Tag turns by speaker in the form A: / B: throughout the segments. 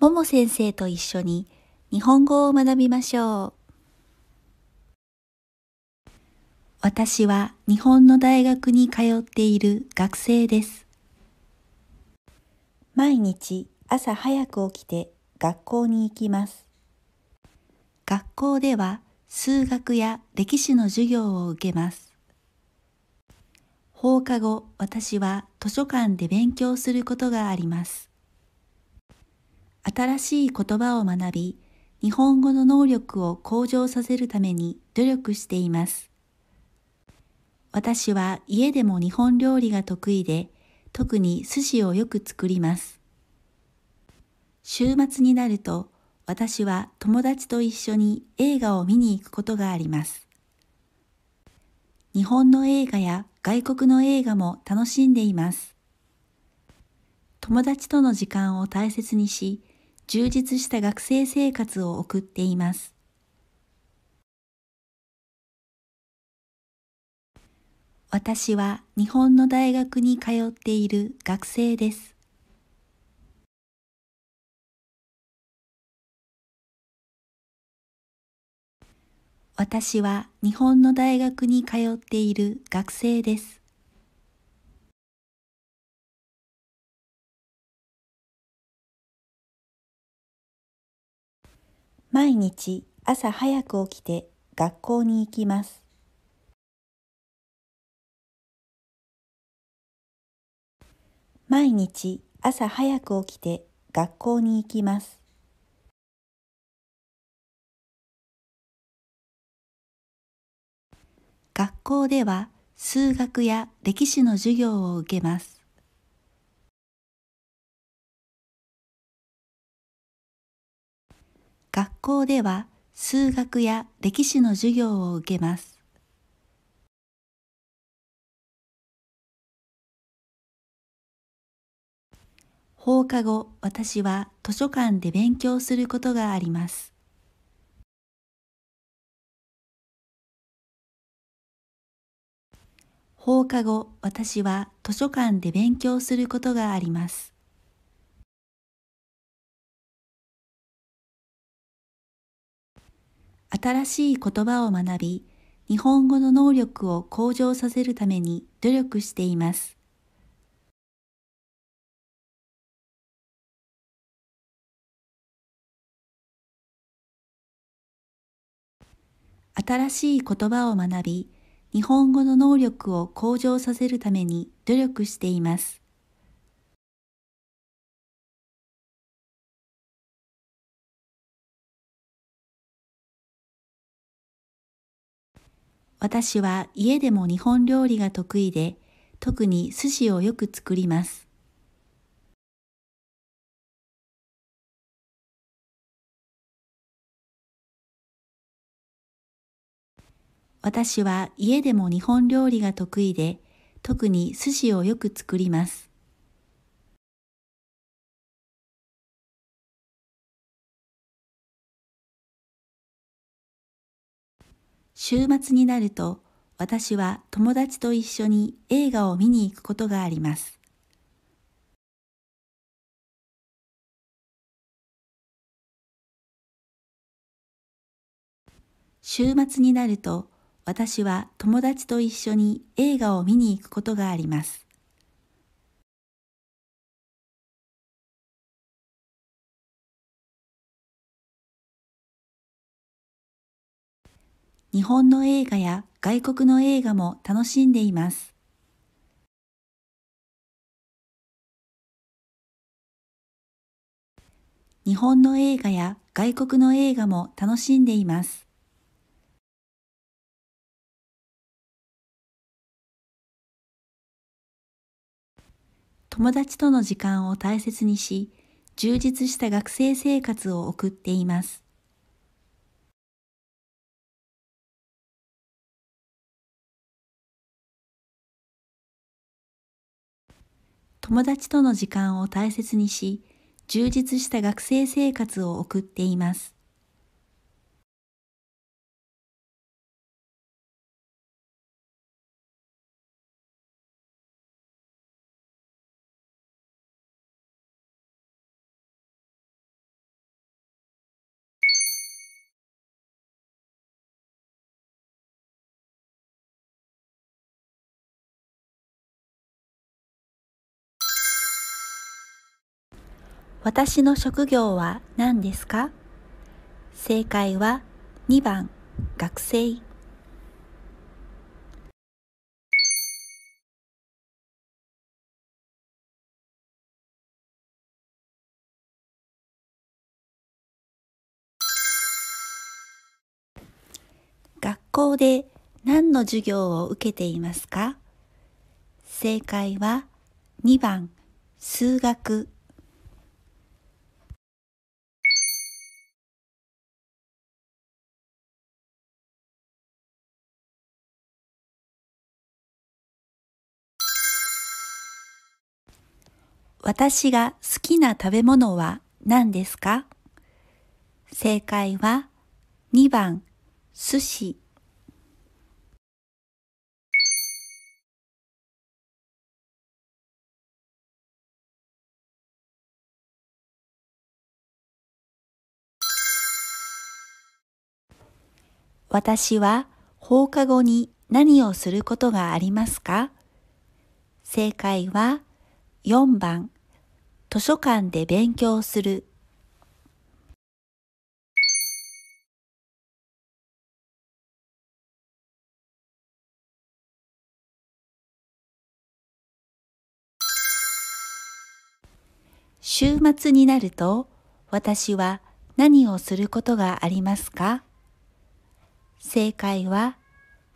A: もも先生と一緒に日本語を学びましょう。私は日本の大学に通っている学生です。毎日朝早く起きて学校に行きます。学校では数学や歴史の授業を受けます。放課後、私は図書館で勉強することがあります。新しい言葉を学び、日本語の能力を向上させるために努力しています。私は家でも日本料理が得意で、特に寿司をよく作ります。週末になると、私は友達と一緒に映画を見に行くことがあります。日本の映画や外国の映画も楽しんでいます。友達との時間を大切にし、充実した学生生活を送っています。私は
B: 日本の大学に通っている学生です。私は日本の大学に通っている学生です。毎日朝早く起きて学校に行きます。毎日朝早く起きて学校に行きます。学校では数学や歴史の授業を受けます。校では数学や歴史の授業を受けます。放課後、私は図書館で勉強することがあります。放課後、私は図書館で勉強することがあります。新
A: しい言葉を学び、日本語の能力を向上させるために努力しています。新しい言葉を学び、日本語の能力を向上させるために努力しています。私は家でも日本料理が得意で、特に寿司をよく作ります。私は家でも日本料理が得意で、特に寿司をよく作ります。週末になると私は友達と一緒に映画を見に行くことがあります。週末になると私は友達と一緒に映画を見に行くことがあります。
B: 日本の映画や外国の映画も楽しんでいます。日本の映画や外国の映画も楽しんでいます。
A: 友達との時間を大切にし、充実した学生生活を送っています。友達との時間を大切にし、充実した学生生活を送っています。私の職業は何ですか正解は2番学生学校で何の授業を受けていますか正解は2番数学私が好きな食べ物は何ですか正解は2番寿司私は放課後に何をすることがありますか正解は4番図書館で勉強する。週末になると私は何をすることがありますか正解は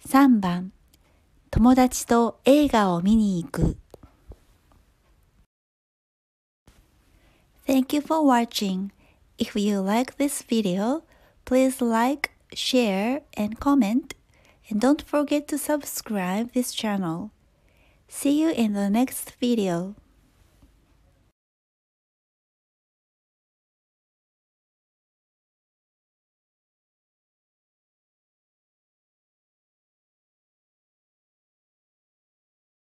A: 3番友達と映画を見に行く Thank you for watching. If you like this video, please like, share, and comment. And don't forget to subscribe this channel. See you in the next video.